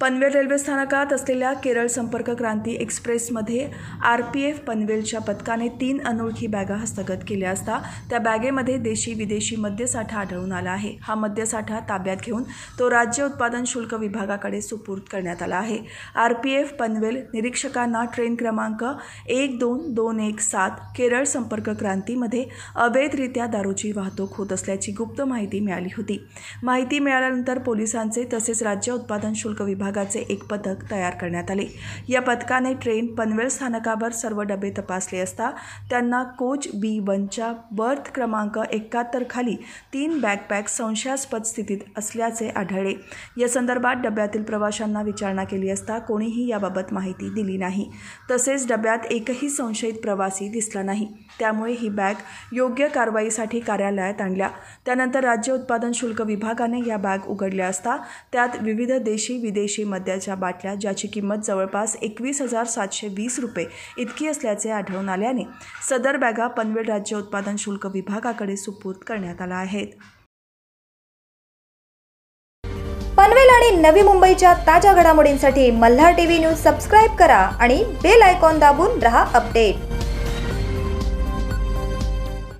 Panvel railway स्थानकात असलेल्या केरळ संपर्क क्रांती एक्सप्रेसमध्ये आर पी एफ पनवेलच्या पथकाने तीन अनोळखी बॅगा हस्तगत केल्या असता त्या बॅगेमध्ये देशी विदेशी मद्यसाठा आढळून आला आहे हा मद्यसाठा ताब्यात घेऊन तो राज्य उत्पादन शुल्क विभागाकडे सुपूर्द करण्यात आला आहे आर पी एफ पनवेल निरीक्षकांना ट्रेन क्रमांक एक दोन दोन एक सात केरळ संपर्क क्रांतीमध्ये अवैधरित्या दारूची वाहतूक होत असल्याची गुप्त माहिती मिळाली होती माहिती मिळाल्यानंतर पोलिसांचे तसेच राज्य उत्पादन शुल्क विभाग विभागाचे एक पथक तयार करण्यात आले या पथकाने ट्रेन पनवेल स्थानकावर सर्व डबे तपासले असता त्यांना कोच बी वनच्या बर्थ क्रमांक एकाहत्तर खाली तीन बॅकपॅक संशयास्पद स्थितीत असल्याचे आढळले या संदर्भात डब्यातील प्रवाशांना विचारणा केली असता कोणीही याबाबत माहिती दिली नाही तसेच डब्यात एकही संशयित प्रवासी दिसला नाही त्यामुळे ही बॅग योग्य कारवाईसाठी कार्यालयात आणल्या त्यानंतर राज्य उत्पादन शुल्क विभागाने या बॅग उघडल्या असता त्यात विविध देशी विदेशी दिवशी मद्याच्या बाटल्या ज्याची किंमत जवळपास एकवीस हजार सातशे वीस रुपये इतकी असल्याचे आढळून आल्याने सदर बॅगा पनवेल राज्य उत्पादन शुल्क विभागाकडे सुपूर्द करण्यात आला आहेत पनवेल आणि नवी मुंबईच्या ताज्या घडामोडींसाठी मल्हार टीव्ही न्यूज सबस्क्राईब करा आणि बेल आयकॉन दाबून रहा अपडेट